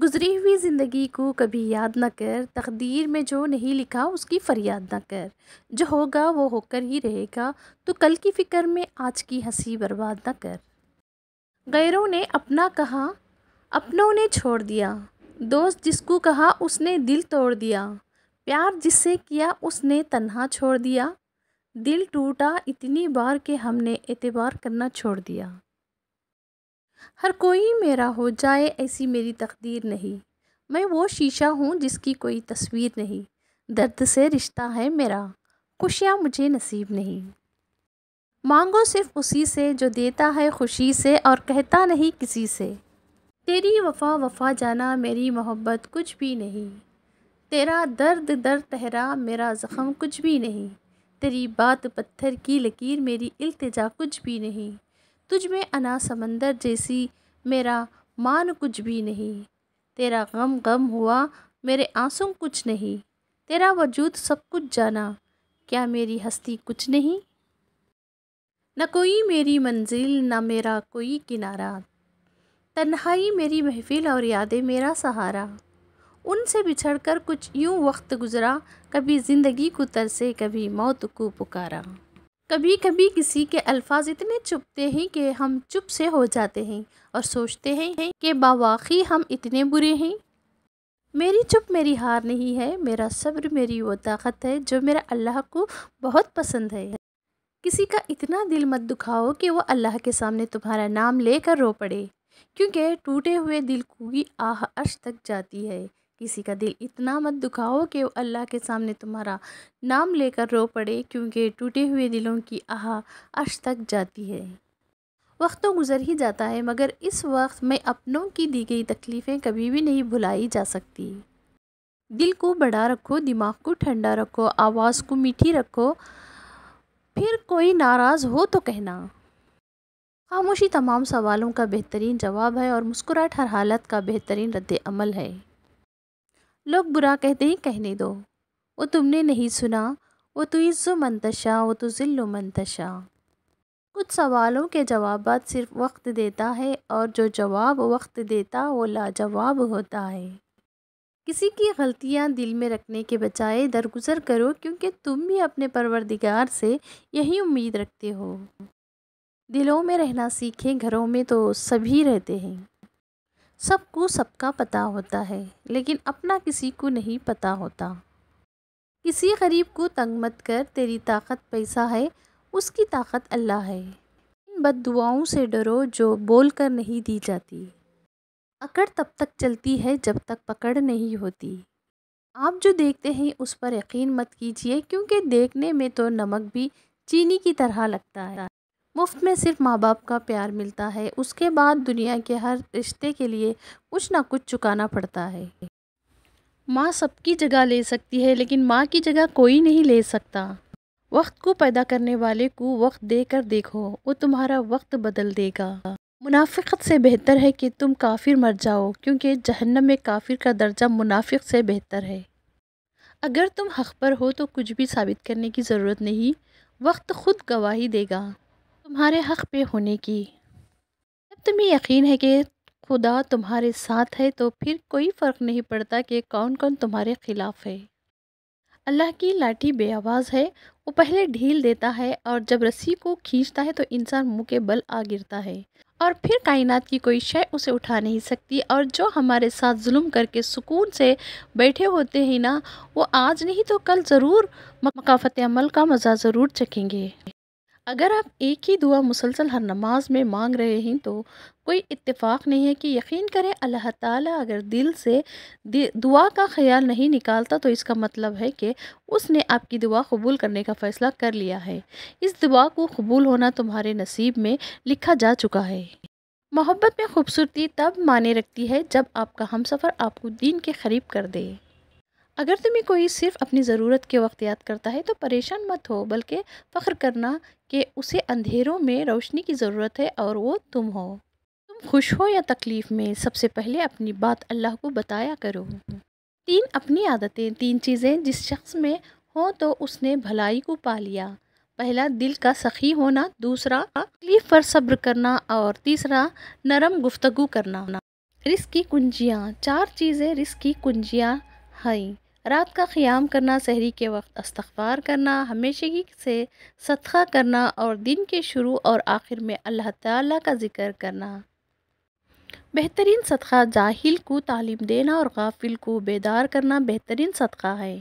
गुजरी हुई ज़िंदगी को कभी याद ना कर तकदीर में जो नहीं लिखा उसकी फरियाद ना कर जो होगा वो होकर ही रहेगा तो कल की फ़िक्र में आज की हंसी बर्बाद ना कर गैरों ने अपना कहा अपनों ने छोड़ दिया दोस्त जिसको कहा उसने दिल तोड़ दिया प्यार जिससे किया उसने तन्हा छोड़ दिया दिल टूटा इतनी बार कि हमने एतबार करना छोड़ दिया हर कोई मेरा हो जाए ऐसी मेरी तकदीर नहीं मैं वो शीशा हूँ जिसकी कोई तस्वीर नहीं दर्द से रिश्ता है मेरा खुशियाँ मुझे नसीब नहीं मांगो सिर्फ उसी से जो देता है खुशी से और कहता नहीं किसी से तेरी वफा वफा जाना मेरी मोहब्बत कुछ भी नहीं तेरा दर्द दर्द तहरा मेरा ज़ख़म कुछ भी नहीं तेरी बात पत्थर की लकीर मेरी अल्तजा कुछ भी नहीं तुझ में अना समंदर जैसी मेरा मान कुछ भी नहीं तेरा गम गम हुआ मेरे आंसू कुछ नहीं तेरा वजूद सब कुछ जाना क्या मेरी हस्ती कुछ नहीं न कोई मेरी मंजिल न मेरा कोई किनारा तन्हाई मेरी महफिल और यादें मेरा सहारा उनसे बिछड़कर कुछ यूं वक्त गुज़रा कभी ज़िंदगी को तरसे कभी मौत को पुकारा कभी कभी किसी के अल्फाज इतने चुपते हैं कि हम चुप से हो जाते हैं और सोचते हैं कि बावाखी हम इतने बुरे हैं मेरी चुप मेरी हार नहीं है मेरा सब्र मेरी वो ताकत है जो मेरा अल्लाह को बहुत पसंद है किसी का इतना दिल मत दुखाओ कि वो अल्लाह के सामने तुम्हारा नाम लेकर रो पड़े क्योंकि टूटे हुए दिल ही आह अर्श तक जाती है किसी का दिल इतना मत दुखाओ कि अल्लाह के सामने तुम्हारा नाम लेकर रो पड़े क्योंकि टूटे हुए दिलों की आह अश तक जाती है वक्त तो गुज़र ही जाता है मगर इस वक्त में अपनों की दी गई तकलीफ़ें कभी भी नहीं भुलाई जा सकती दिल को बड़ा रखो दिमाग को ठंडा रखो आवाज़ को मीठी रखो फिर कोई नाराज़ हो तो कहना खामोशी तमाम सवालों का बेहतरीन जवाब है और मुस्कुराहट हर हालत का बेहतरीन रद्द अमल है लोग बुरा कहते ही कहने दो वो तुमने नहीं सुना वो तो इज़्ज़ो मंतशा वो तो ज़िल्लो मंतशा कुछ सवालों के जवाब सिर्फ वक्त देता है और जो जवाब वक्त देता वो लाजवाब होता है किसी की गलतियां दिल में रखने के बजाय दरगुजर करो क्योंकि तुम भी अपने परवरदिगार से यही उम्मीद रखते हो दिलों में रहना सीखें घरों में तो सभी रहते हैं सबको सबका पता होता है लेकिन अपना किसी को नहीं पता होता किसी गरीब को तंग मत कर तेरी ताकत पैसा है उसकी ताकत अल्लाह है इन बद दुआओं से डरो जो बोल कर नहीं दी जाती अकड़ तब तक चलती है जब तक पकड़ नहीं होती आप जो देखते हैं उस पर यकीन मत कीजिए क्योंकि देखने में तो नमक भी चीनी की तरह लगता है मुफ्त में सिर्फ माँ बाप का प्यार मिलता है उसके बाद दुनिया के हर रिश्ते के लिए कुछ ना कुछ चुकाना पड़ता है माँ सबकी जगह ले सकती है लेकिन माँ की जगह कोई नहीं ले सकता वक्त को पैदा करने वाले को वक्त देकर देखो वो तुम्हारा वक्त बदल देगा मुनाफिकत से बेहतर है कि तुम काफिर मर जाओ क्योंकि जहन्नम में काफिर का दर्जा मुनाफिक से बेहतर है अगर तुम हक पर हो तो कुछ भी साबित करने की ज़रूरत नहीं वक्त खुद गवाही देगा तुम्हारे हक़ पे होने की जब तुम्हें यकीन है कि खुदा तुम्हारे साथ है तो फिर कोई फ़र्क नहीं पड़ता कि कौन कौन तुम्हारे ख़िलाफ़ है अल्लाह की लाठी बे है वो पहले ढील देता है और जब रस्सी को खींचता है तो इंसान मुँह के बल आ गिरता है और फिर कायनात की कोई शय उसे उठा नहीं सकती और जो हमारे साथ जुल्म करके सुकून से बैठे होते हैं ना वो आज नहीं तो कल ज़रूर मकाफत अमल का मज़ा ज़रूर चखेंगे अगर आप एक ही दुआ मुसलसल हर नमाज में मांग रहे हैं तो कोई इत्तेफाक नहीं है कि यकीन करें अल्लाह ताला अगर दिल से दुआ का ख्याल नहीं निकालता तो इसका मतलब है कि उसने आपकी दुआ कबूल करने का फ़ैसला कर लिया है इस दुआ को कबूल होना तुम्हारे नसीब में लिखा जा चुका है मोहब्बत में खूबसूरती तब माने रखती है जब आपका हम सफ़र आपको दीन के करीब कर दे अगर तुम्हें कोई सिर्फ अपनी ज़रूरत के वक्त याद करता है तो परेशान मत हो बल्कि फ़ख्र करना कि उसे अंधेरों में रोशनी की ज़रूरत है और वो तुम हो तुम खुश हो या तकलीफ़ में सबसे पहले अपनी बात अल्लाह को बताया करो तीन अपनी आदतें तीन चीज़ें जिस शख्स में हो तो उसने भलाई को पा लिया पहला दिल का सखी होना दूसरा तकलीफ पर सब्र करना और तीसरा नरम गुफ्तगु करना रिस्क की कुंजियाँ चार चीज़ें रिस्क की कुंजियाँ हैं रात का क़्याम करना सहरी के वक्त अस्तगफार करना हमेशगी से सदका करना और दिन के शुरू और आखिर में अल्लाह ताला का ज़िक्र करना बेहतरीन सदका जाहिल को तालीम देना और गाफिल को बेदार करना बेहतरीन सदका है